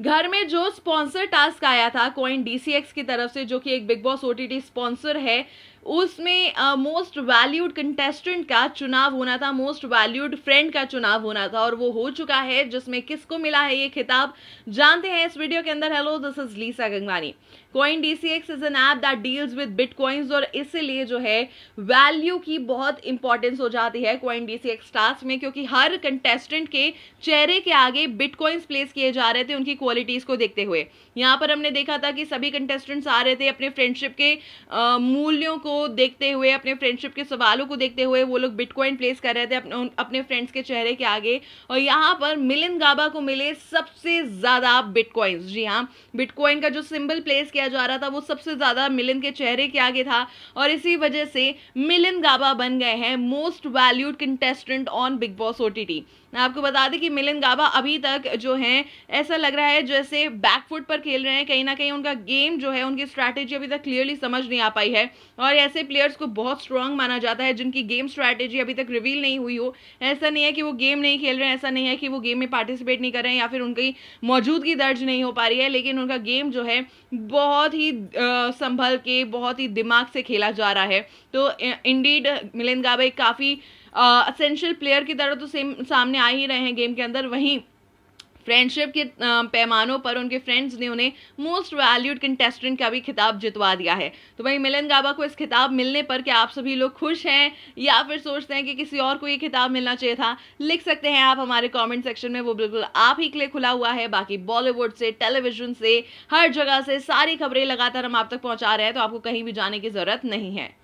घर में जो स्पॉन्सर टास्क आया था कॉइन डीसीएक्स की तरफ से जो कि एक बिग बॉस ओटीटी स्पॉन्सर है उसमें मोस्ट वैल्यूड कंटेस्टेंट का चुनाव होना था मोस्ट वैल्यूड फ्रेंड का चुनाव होना था और वो हो चुका है जिसमें किसको मिला है ये खिताब जानते हैं इस वीडियो के अंदर hello this is Lisa Gangwani CoinDCX is an app that deals with bitcoins और इसलिए जो है वैल्यू की बहुत इंपॉर्टेंस हो जाती है कॉइन डीसीएक्स टास्क में क्योंकि हर कंटेस्टेंट के चेहरे के आगे बिटकॉइंस प्लेस किए जा रहे थे उनकी क्वालिटीज को देखते हुए यहाँ पर हमने देखा था कि सभी कंटेस्टेंट्स आ रहे थे अपने फ्रेंडशिप के मूल्यों को देखते हुए अपने फ्रेंडशिप के सवालों को देखते हुए वो लोग बिटकॉइन प्लेस कर रहे थे अपने अपने फ्रेंड्स के चेहरे के आगे और यहाँ पर मिलिन गाबा को मिले सबसे ज़्यादा बिटकॉइंस जी हाँ बिटकॉइन का जो सिंबल प्लेस किया किया जा रहा था वो सबसे ज़्यादा मिलिन के चेहरे के आगे था और इसी वजह से मिलिन गाबा बन गए हैं most valued contestant on Big Boss ओ मैं आपको बता दें कि मिलिन गाबा अभी तक जो हैं ऐसा लग रहा है जैसे बैकफुट पर खेल रहे हैं कहीं ना कहीं उनका गेम जो है उनकी स्ट्रैटेजी अभी तक क्लियरली समझ नहीं आ पाई है और ऐसे प्लेयर्स को बहुत स्ट्रांग माना जाता है जिनकी गेम स्ट्रैटेजी अभी तक रिवील नहीं हुई हो ऐसा नहीं है कि वो गेम नहीं खेल रहे हैं ऐसा नहीं है कि वो गेम में पार्टिसिपेट नहीं कर रहे हैं या फिर उनकी मौजूदगी दर्ज नहीं हो पा रही है लेकिन उनका गेम जो है बहुत बहुत ही संभल के बहुत ही दिमाग से खेला जा रहा है तो इंडीड मिलिंद गाबे काफ़ी असेंशियल प्लेयर की तरह तो सेम सामने आ ही रहे हैं गेम के अंदर वहीं फ्रेंडशिप के पैमानों पर उनके फ्रेंड्स ने उन्हें मोस्ट वैल्यूड कंटेस्टेंट का भी खिताब जितवा दिया है तो भाई मिलन गाबा को इस खिताब मिलने पर क्या आप सभी लोग खुश हैं या फिर सोचते हैं कि किसी और को ये खिताब मिलना चाहिए था लिख सकते हैं आप हमारे कॉमेंट सेक्शन में वो बिल्कुल आप ही के लिए खुला हुआ है बाकी बॉलीवुड से टेलीविजन से हर जगह से सारी खबरें लगातार हम आप तक पहुँचा रहे हैं तो आपको कहीं भी जाने की ज़रूरत नहीं है